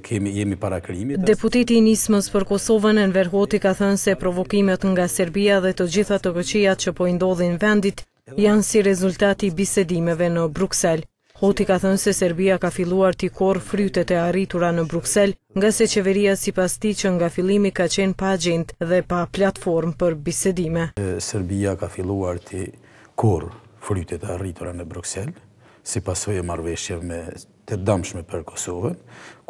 kemi, jemi para krimit. Deputeti i Nismës për Kosovën Enver Hoti ka thënë se provokimet nga Serbia dhe të gjitha të këqiat që po i ndodhin vendit janë si rezultati i bisedimeve në Bruksel. Hoti ka thënë se Serbia ka filluar t'i korë frytet e arritura në Bruxelles, nga se qeveria si pas ti që nga filimi ka qenë pa gjendë dhe pa platformë për bisedime. Serbia ka filluar t'i korë frytet e arritura në Bruxelles, si pasoj e marveshjev me të dëmshme për Kosovën,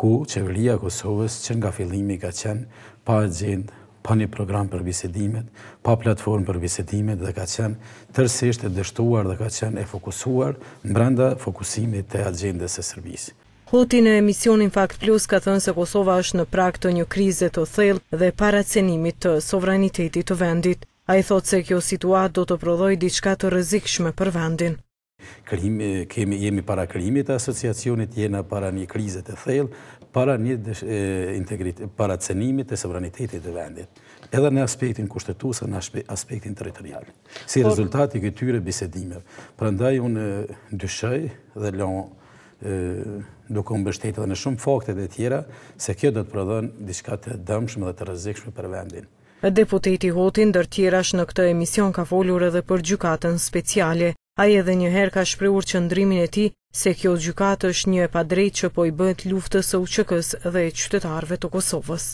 ku qeveria Kosovës që nga fillimi ka qenë pa gjendë, pa një program për bisedimet, pa platform për bisedimet dhe ka qenë tërsisht e dështuar dhe ka qenë e fokusuar në brenda fokusimit të agendës e sërbisë. Hoti në emisionin Fakt Plus ka thënë se Kosova është në prak të një krize të thellë dhe paracenimit të sovranitetit të vendit. A i thotë se kjo situat do të prodhoj diçka të rëzikshme për vendin jemi para krimit e asociacionit, jena para një krizet e thellë, para një paracenimit e sovranitetit e vendit, edhe në aspektin kushtetusë, në aspektin teritorial, si rezultat i këtyre bisedimeve. Pra ndaj unë dyshej dhe lënë, do kënë bështetë dhe në shumë fakte dhe tjera, se kjo do të prodhën diska të dëmshme dhe të rëzikshme për vendin. Deputeti Hotin dërtjera tjera shë në këtë emision ka folur edhe për gjukatën speciale. A i edhe njëherë ka shpreur që ndrimin e ti se kjo gjukat është një e padrejt që po i bëhet luftës e uqëkës dhe e qytetarve të Kosovës.